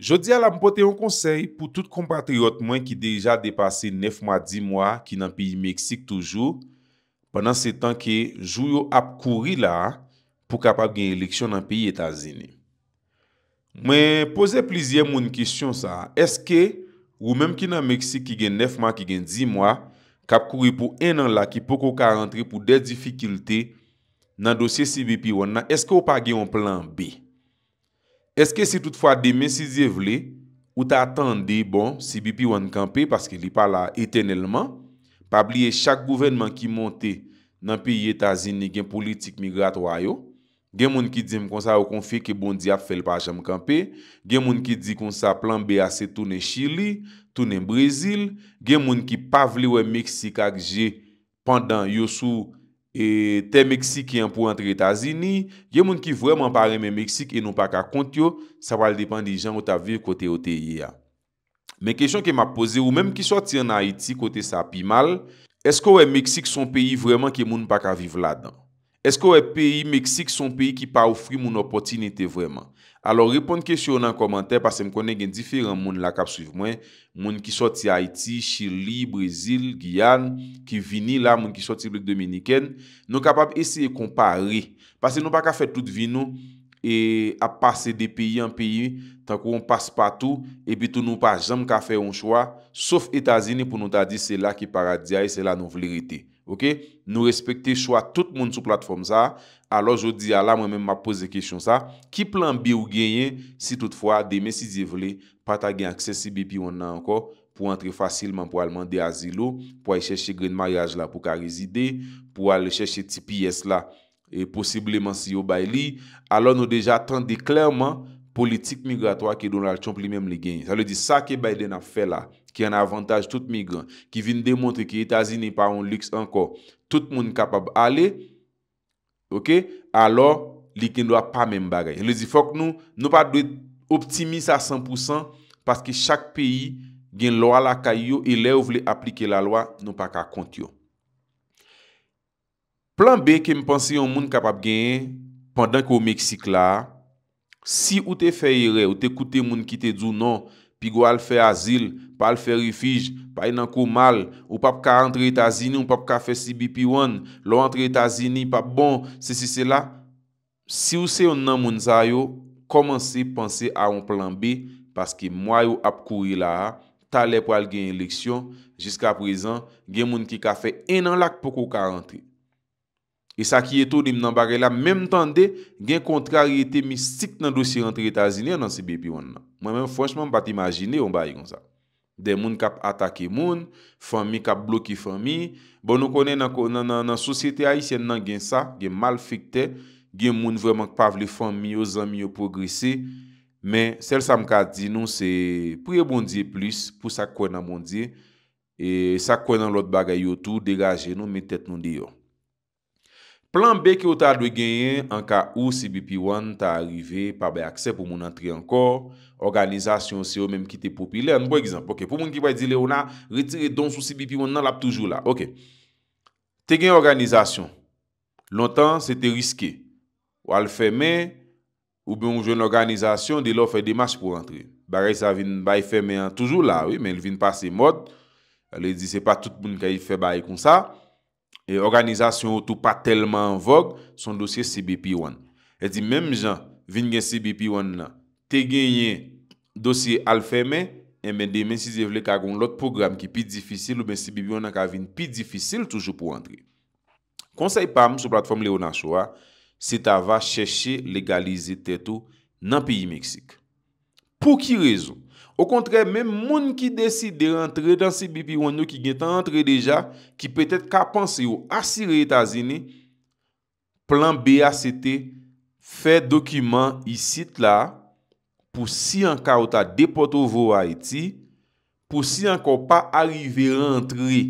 Jodi ala mpote yon konsey pou tout kompatriot mwen ki deja depase nef ma di mwa ki nan piye Meksik toujou panan se tan ke jou yo ap kouri la pou kapap gen eleksyon nan piye Etazini. Mwen pose plizye moun kisyon sa, eske ou menm ki nan Meksik ki gen nef ma ki gen di mwa kap kouri pou en an la ki poko ka rentre pou de difikilte nan dosye CBP wana, eske ou pa gen yon plan B? Eske se toutfwa de men si ze vle ou ta atande bon si bi pi wan kampe paske li pala etenelman, pa bliye chak gouvenman ki monte nan piye tazine gen politik migrato a yo, gen moun ki di m konsa wakon fe ke bon di ap fel pa jam kampe, gen moun ki di konsa plan be ase toune Chile, toune Brazil, gen moun ki pa vle wè Meksika gje pandan yosou E te Meksik yon pou entre Etasini, ye moun ki vwèman pare men Meksik e nou pa ka kont yo, sa pal depan di jan ou ta vir kote ote ye ya. Men kesyon ke ma pose ou menm ki sot yon Haiti kote sa pimal, esko wè Meksik son peyi vwèman ke moun pa ka viv la dan? Esko wè e peyi Meksik son peyi ki pa oufri moun opoti nete vreman? Alors, reponde kesyon nan komantè, pase m konen gen diferan moun la kap suiv mwen, moun ki soti Haiti, Chile, Brazil, Guyane, ki vini la moun ki soti blok Dominiken, nou kapap eseye kompare, pase nou pa ka fè tout vi nou, e ap pase de peyi an peyi, tan kou an pase patou, e bitou nou pa jam ka fè an chwa, sof Etazini pou nou ta di se la ki para di a, e se la nou vle rete. nou respekte chwa tout moun sou platform sa, alò jò di alà mwen mèm ma pose kèchyon sa, ki plan bi ou genye, si toutfwa, demè si zi vle, pata gen aksese bi pi wè nan anko, pou antre fasilman pou alman de azilo, pou alè chèche gren mayaj la pou ka rezide, pou alè chèche ti piyes la, e posibèman si yo bay li, alò nou deja atrande klerman, politik migratoa ki don al chomp li mèm li genye, sa lè di sa ki bay li nan fè la, ki an avantage tout migran, ki vin demontre ki Etasie ni pa an liks anko, tout moun kapab ale, ok, alo, li ken do a pa men bagay. Le zi fok nou, nou pa dwe optimis a 100%, paske chak peyi gen loa la kay yo, e le ou vle aplike la loa, nou pa ka kont yo. Plan B ke mi pansi yon moun kapab gen, pandan ki ou Meksik la, si ou te feyere, ou te koute moun ki te dounon, Pi gou al fè azil, pa al fè rifij, pa enan kou mal, ou pap ka rentre Etazini, ou pap ka fè CBP1, lou rentre Etazini, pap bon, se si se la. Si ou se yon nan moun zay yo, komanse yon panse a yon plan B, paske mwayo ap kou yi la a, talep wal gen yon leksyon, jiska prezan, gen moun ki ka fè enan lak pou kou ka rentre. E sa ki eto dim nan bagay la, menm tan de gen kontrarite mi sik nan dosi rentre etazine nan se bepi wan nan. Mwen men franchman bat imajine yon ba yon za. De moun kap atake moun, fami kap bloki fami, bon nou konen nan sosyete aisyen nan gen sa, gen mal fikte, gen moun vreman kpavle fami yo zanmi yo progresi, men sel sa mka di nou se prebondye plus, pou sa konan mondye, e sa konan lot bagay yo tou, degaje nou men tet nou diyon. Plan B ki ou ta dwe genyen an ka ou CBP1 ta arive, pa bay akse pou moun antre ankor, organizasyon se ou menm ki te popile, an bo egzamp. Ok, pou moun ki bay di le, ou na retire don sou CBP1 nan lap toujou la. Ok, te genyen organizasyon, lontan, se te riske. Ou al feme, ou be moun joun organizasyon, de lo fè demache pou antre. Baray sa vin bay feme an toujou la, oui, men vin pas se mod. Le di se pa tout moun ki fè bay kon sa. E organizasyon ou tou pa telman vogue, son dosye CBP One. E di menm jan, vin gen CBP One nan, te genye dosye alfeme, e men de men si ze vle kagoun lot program ki pi difisil ou ben CBP One nan kavin pi difisil toujou pou rentre. Konsey pa m sou platform le ou nan chowa, se ta va cheshe legalize tetou nan piyi Meksik. Po ki rezon? Ou kontre, men moun ki desi de rentre dan si Bipi Wanyo ki gen tan rentre deja, ki petet ka pansi yo asire Etazini, plan BACT, fe dokumen yisit la, pou si anka ou ta depoto vo Haiti, pou si anka ou pa arrive rentre,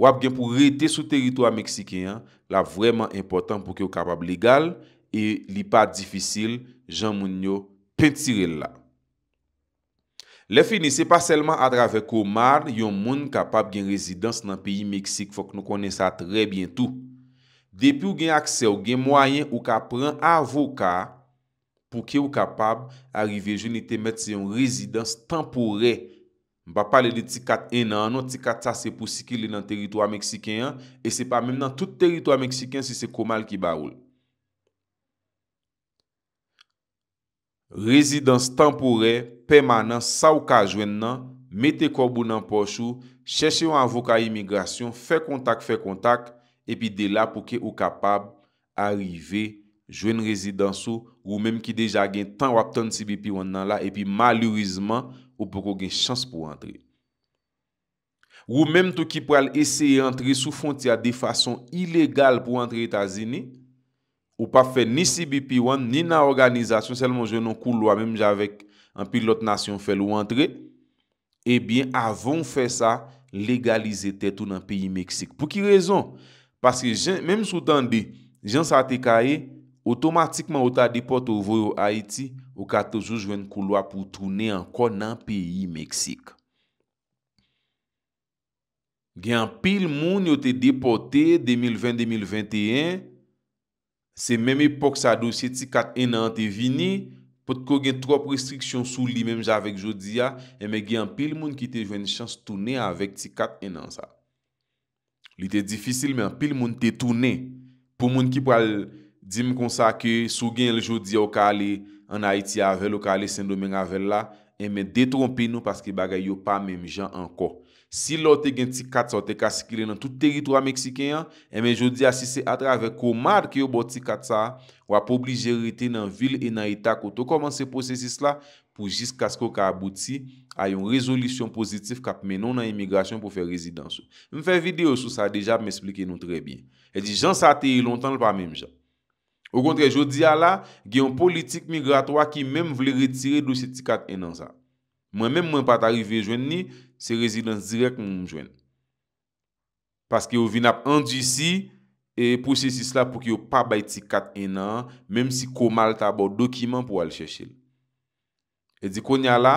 wap gen pou rete sou teritwa Meksikian, la vweman important pou ki yo kapab legal, e li pa difisil jan moun yo pentire la. Le fini, se pa selman adrave komal, yon moun kapab gen rezidans nan peyi Meksik, fok nou konen sa tre bientou. Depi ou gen aksel, gen mwayen ou ka pren avoka pou ke ou kapab arive jenite met se yon rezidans tempore. Ba pale de tikat enan, anon tikat sa se pou sikile nan teritwa Meksiken, e se pa men nan tout teritwa Meksiken se se komal ki ba oul. Rezidans tempore, permanent, sa ou ka jwen nan, mette korbo nan pochou, chèche yon avoka imigrasyon, fè kontak, fè kontak, epi de la pou ke ou kapab arive, jwen rezidans ou, ou menm ki deja gen tan wap tansi pe pi wan nan la, epi malurizman ou pou kon gen chans pou antre. Ou menm tou ki pral esye antre sou fontia de fason ilegal pou antre Etazini, ou pa fe ni CBP-1, ni nan organizasyon, selman jwen nou kou lwa, menm javek an pilot nasyon fel ou antre, ebyen avon fe sa, legalize te tou nan peyi Meksik. Pou ki rezon? Paske jen, menm sou tan de, jen sa te kae, otomatikman ou ta depote ou vwe ou Haiti, ou 14-20 kou lwa pou tou ne an kon nan peyi Meksik. Gen pil moun yo te depote 2020-2021, Se mèm epok sa dosye ti kat enan te vini, pot ko gen trope restriksyon sou li mèm jan avèk jodi ya, e mè gen an pil moun ki te jwen chans toune avèk ti kat enan sa. Li te difisil men an pil moun te toune pou moun ki pral di m kon sa ke sou gen jodi ya ou ka ale an Haiti avèl ou ka ale Saint-Domingue avèl la, e mè detrompe nou paske bagay yo pa mèm jan anko. Si lò te gen tikat sa ou te kaskile nan tout teritwa Meksiken, e men jodi asise atrave komad ki yo bote tikat sa, wap oblige rete nan vil e nan itak ou to koman se posezis la pou jisk kasko ka abouti ayon rezolisyon pozitif kap menon nan emigrasyon pou fe rezidansou. Mwen fè video sou sa deja m'esplike nou trebi. E di jan sa teye lontan lpa menm jan. Ou kontre jodi a la, gen yon politik migratoa ki menm vle retire do se tikat enan sa. Mwen menm mwen pat arrive jwen ni, Se rezidans direk mwen mwen jwen. Paske yo vin ap andisi, e posesis la pou ki yo pa bayti kat enan, menm si komal ta bo dokiman pou al chesil. E di konya la,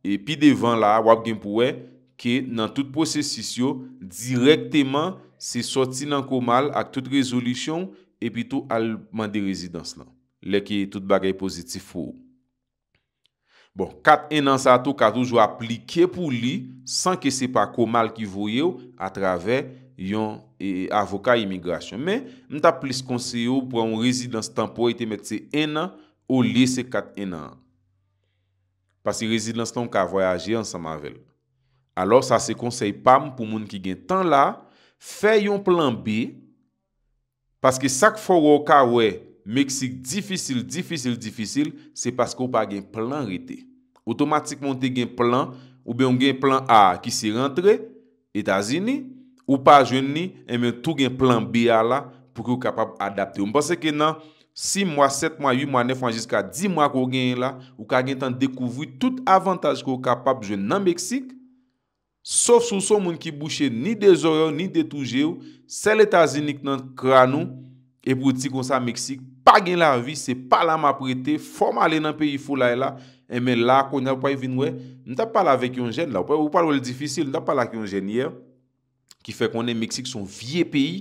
e pi devan la, wap gen pou we, ki nan tout posesis yo, direkteman se soti nan komal ak tout rezolusyon, e pi tou al mandi rezidans la. Le ki tout bagay pozitif pou ou. Bon, kat enan sa to ka toujou aplike pou li, san ke se pa komal ki voye ou, a trave yon e, avoka imigrasyon. Men, mta plis konseyo pou an rezi dans tan po, ite e met se enan, ou li se kat enan. Pasi rezi dans tan ka voyaje ansan mavel. Alo, sa se konsey pam pou moun ki gen tan la, fe yon plan B, paske sak fwo woka wey, Meksik difisil, difisil, difisil Se paske ou pa gen plan rete Otomatik moun te gen plan Ou be yon gen plan a, ki si rentre Etazini Ou pa jwen ni, eme tou gen plan bia la Pou ki ou kapap adapte Mpase ke nan, 6 mwa, 7 mwa, 8 mwa, 9 mwa Jiska 10 mwa ko gen la Ou ka gen tan dekouvri tout avantaj Ko kapap jwen nan Meksik Sof sou son moun ki bouchen Ni de zorel, ni de touje ou Sel etazini k nan kranou E pou ti konsa Meksik pa gen la vi, se pa la ma prete, fòm ale nan peyi fò la e la, e men la konye wapay vinwe, nou ta pala vek yon jen la, wapal wèl difisil, nou ta pala wèl yon jen ye, ki fè konen Meksik son vie peyi,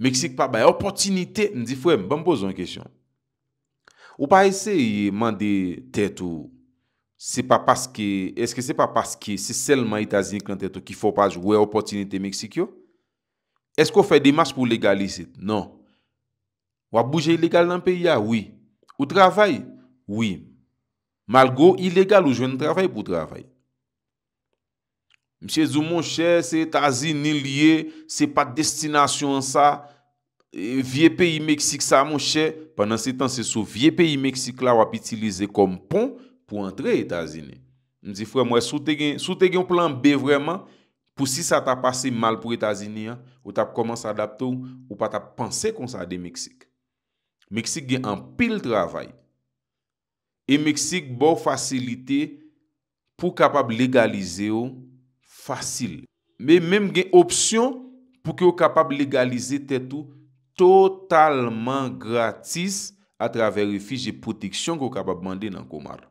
Meksik pa baye opotinite, ndi fòm, ban bozon kèsyon. Wapay se yè mande tètou, se pa paske, se se pa paske, se selman itazin kwen tètou ki fòpaj wè opotinite Meksik yo, eskò fè demas pou legalisit? Non. Non. Wap bouje ilegal nan peyi ya? Oui. Ou travay? Oui. Malgo ilegal ou jwen travay pou travay. Mche zou moun chè, se etazini liye, se pa de destinasyon sa, e, vie peyi Meksik sa moun chè, pandan se tan se sou vie peyi Meksik la wap itilize kom pon pou antre etazini. Mze fwe mwen sou te gen plan B vreman, pou si sa ta pase mal pou etazini ya, ou ta p koman sa adapte ou, ou pa ta p panse kon sa de Meksik. Meksik gen an pil travay e Meksik bo fasilite pou kapab legalize yo fasil. Me menm gen opsyon pou ki yo kapab legalize tetou totalman gratis a traveri fiji e proteksyon ki yo kapab mande nan komar.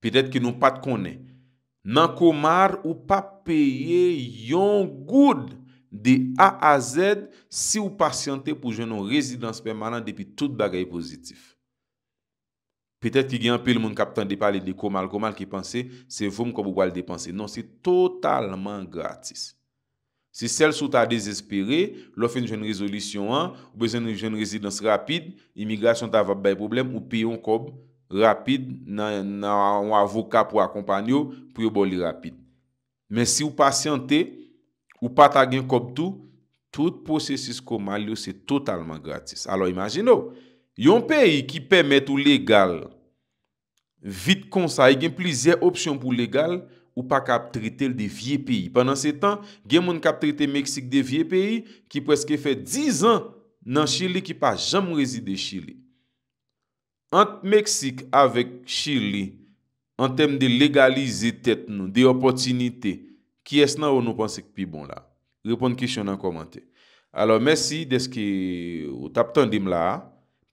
Petet ki nou pat konen nan komar ou pa peye yon goud. de A a Z si ou pasyante pou jenon rezidans permanant depi tout bagay pozitif. Petet ki gyan pe l moun kapitan de pali de komal komal ki panse, se voun koum koum wale de panse. Non, se totalman gratis. Se sel sou ta desespere, lo fejn jenon rezolisyon an, ou bezen jenon rezidans rapide, imigrasyon ta vab bay problem, ou peyon koum rapide, nan avoka pou akompanyo, pou yo boli rapide. Men si ou pasyante, Ou pata gen kop tou, tout posesis ko mal yo se totalman gratis. Alo imagino, yon peyi ki pemet ou legal, vit konsa, gen plizye opsyon pou legal, ou pa kap trite l de vie peyi. Pendan se tan, gen moun kap trite Meksik de vie peyi, ki preske fe 10 an nan Chile ki pa jam rezi de Chile. Ant Meksik avek Chile, an tem de legalize tet nou, de opotinite, Ki es nan ou nou pansek pi bon la? Repon kishon nan komante. Alors, mersi deske ou tapton dim la.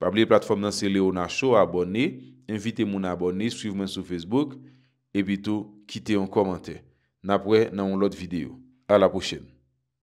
Pabli platform nan se le ou nan show, abone. Invite moun abone, siv men sou Facebook. E bitou, kite yon komante. Napre nan ou lot videyo. A la pochene.